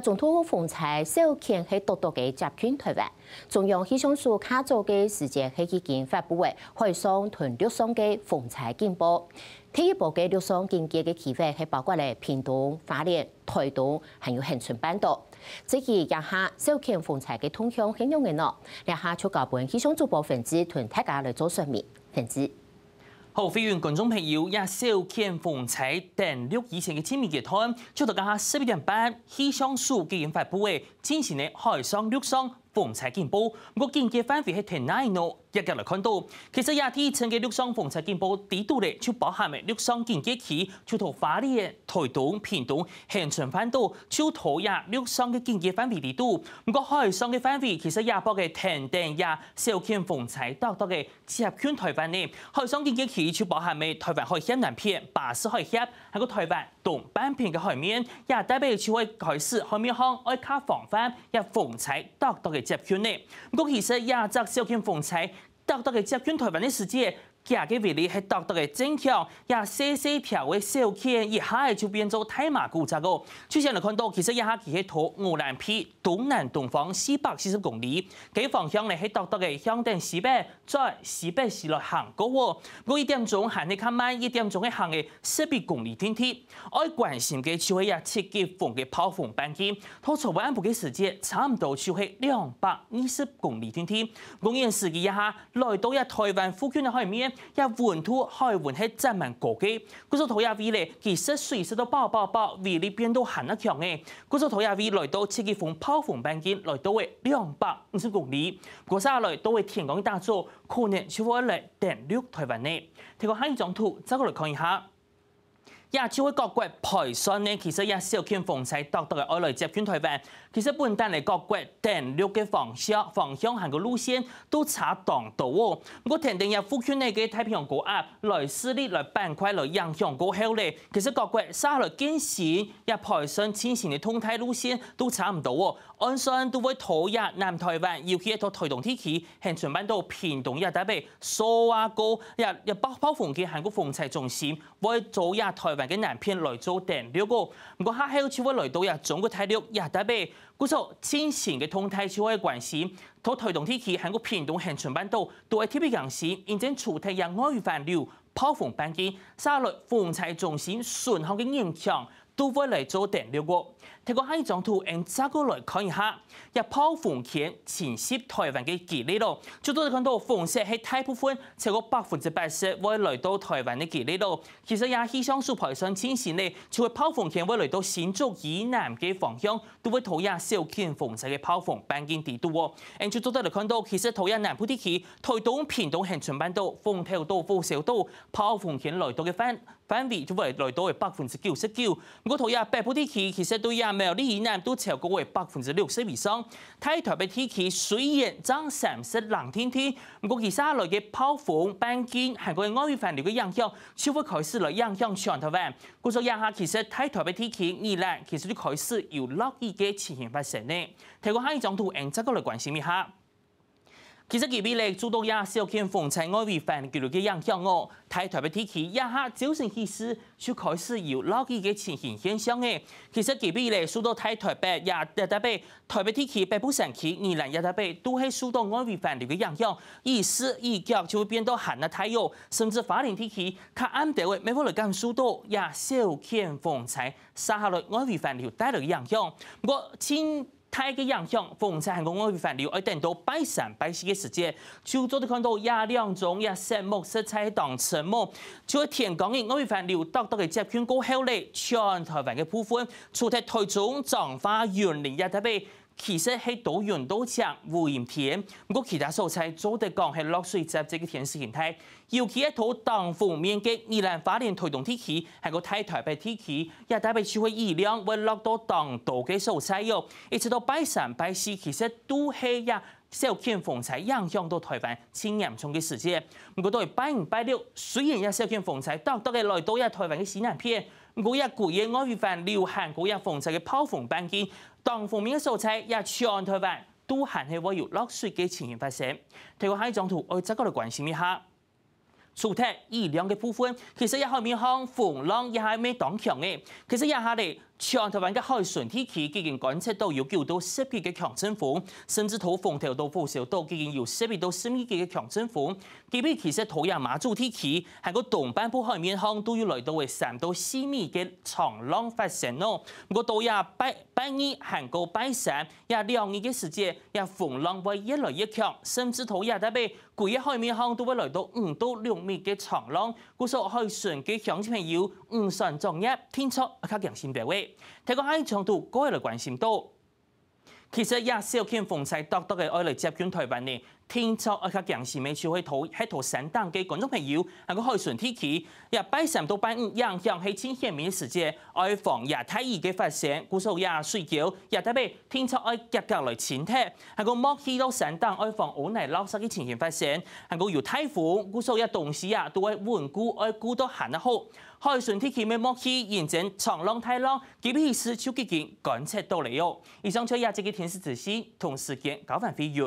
总统府风采首先系多多嘅集权台湾。中央气象署卡做嘅时情系已经发布，会上团六送嘅风采警报。第一部嘅六送警济嘅气划系包括咧平东、法展、台东，还有恒春半岛。这是日下首先风采嘅通向很嘅要，日下出交本气象组部分子团队价来做说明，分子。后飛員觀眾朋友，一少見房才等六以前的亲密結刊，就頭刚下十一点半，希香書给然发佈嘅之前的海上錄上风采見報，我今朝嘅反饋係點解呢？一日来看到，其实亚鐵曾经六雙房財进步地度的，就包含咪六上建設期，就同法律的台动、平東现存反度，就土亚六上的建設范围力度。不过海上的范围，其实亚包嘅停电亚小建房財得到嘅接圈台湾呢，海上建設期就包含咪台湾海峽南片、巴士海峡，还有台湾东半片嘅海面，亚代表就可开始海面上愛卡防翻，亞房財得到嘅接呢。不过其实亚側小建房財。道大去接管台湾的世界。今日为哩系多多嘅正桥，也细细条嘅小溪，一下就变做大马古刹个。出声来看到，其实一下起喺土乌兰皮，东南东方四百四十公里，佮方向嚟系多多嘅向南西北，在西北西来行我一点钟行起，看晚一点钟起行嘅四百公里天梯，我关心嘅就系一七级风嘅跑风半径，它出不步不时间，差不多就系两百二十公里天天。我时究一下，来到一台湾附近嘅海面。一換土開換喺真民國家，嗰座土也位咧，其實水水都爆爆爆，位呢邊都很得強嘅。嗰座土也位來到赤旗峯剖峯半境，來到為兩百五十公里，過山來都為天港大橋，可能超過一兩電略台雲呢。睇個下張圖，再過來看一下。也洲嘅各国台商呢，其实也洲嘅风采独特嘅內来接錢台湾。其实不但係各国定六嘅方向、方向行嘅路线都查挡到喎。我前定日覆卷呢嘅太平洋国压来斯啲来板块、来影响高好咧。其实各国三来金錢，也台商前徙嘅通态路线都查唔到喎。鞍山都会土壓南台湾，要其一套台东天气，現全班都偏動一打俾苏阿哥，也也包包风建行国风采中心，会做一台。凡嘅南片来做电流個，唔過下喺個潮汐來到呀，中国體力又特別，故造天時嘅通體潮汐关系，都推動天氣喺個偏东行順半岛都係特別強勢，引進潮汐又外泛流、剖风半径，沙律风采中心順向嘅影响。都会来做电流过。睇過下呢图，按这个来看一下，入剖風前前十台湾嘅記錄，最多你看到風勢系大部分超过百分之八十会来到台湾嘅記錄。其实也气象數排上前线咧，就会剖風前会来到新竹以南嘅方向，都会睇下少见風勢嘅剖風，半径地度哦。n 最多你看到其实睇下南部地区台东、屏东、恆春半岛风頭島、福壽到剖風前来到嘅份。反跌就会来到为百分之九十九。我同样北部地区其實對亞没有利熱能都超过为百分之六十以上。台台北地区虽然增三熱，冷天天。咁我而家来嘅泡房、板間係我嘅安於繁瑣嘅影响，稍微开始嚟影响強台湾。嗰時亞夏其实台台北地区熱能，其实都开始有落雨嘅情形发生呢。提供下一张图，應怎個嚟关心一下？其实佢俾你蘇東也少見逢彩安慰飯叫做嘅影响我睇台北天氣一下早晨起始就开始有攞起嘅情形现象嘅，其实佢俾你蘇東睇台北廿廿八日台北天氣北部区市二零大八都係蘇東外围飯流嘅影響，二時一脚就会变到寒下太阳，甚至法蓮天气卡暗地位，沒法來講蘇東也小见风彩撒下落外围飯流带来嘅影響，我千。太嘅影响，凤山航空工业返流，而等到多摆山摆的时间，就做你看到一两中一色木色彩当陈么？在天光的我们返流到到的接群过后里，全台湾嘅布款，坐台中彰化云林也特别。其实喺多元多强无形体验，我其他素材做得讲系落水集这个天时形态，尤其一套当负面嘅二氧化碳推动天气，系个太台北天气，也代表社会热量会落到当多嘅素材哟，一直到拜三拜四，其实都系呀。受见风采影响到台湾青年从嘅时节，不都系拜五拜六，虽然也受见风才到到嘅来到一台湾嘅西南片，不过也固然安预防流行，固然风采嘅抛风半径。当封面嘅素材也出現佢話，都係喺我由落水嘅情形发生。睇我下一张图，我再过来关心一下，水體一两嘅部分其实也後面江寬浪也係咩当強嘅，其实一下嚟。長台湾嘅海船天气，竟然趕出都要叫到十幾嘅强震风，甚至土风调到呼啸到竟然有十幾到二十嘅强震风。特別其实土人马祖天气，喺个东北部海面上都要嚟到为三到四米嘅长浪发生咯。不過土人拜拜二过個拜三，也两二嘅时间，也风浪会越来越强，甚至土人特被。佢一開面行都會来到五到六米嘅長廊，故所海船嘅港親朋友唔慎撞一天窗，黑讲線被位。睇個海長度都係令人關心到。其实廿四天逢在多多嘅爱嚟接眷台湾呢，天朝一客僵時美少会讨喺讨神燈嘅观众朋友係個海船天氣，也拜成到拜五，陽陽係千禧嘅時間爱房也太二嘅发聲，故收也水觉。也太俾天朝爱一格来前天係個莫去到神燈爱房好内捞實嘅前形发聲，係個有太风，故收也動時啊，都会稳固爱故都行得好。海顺天橋嘅摩起，延前长浪太浪，劫匪斯小機件趕测到了哦！以上就廿隻嘅天使子孫同时间交返费越。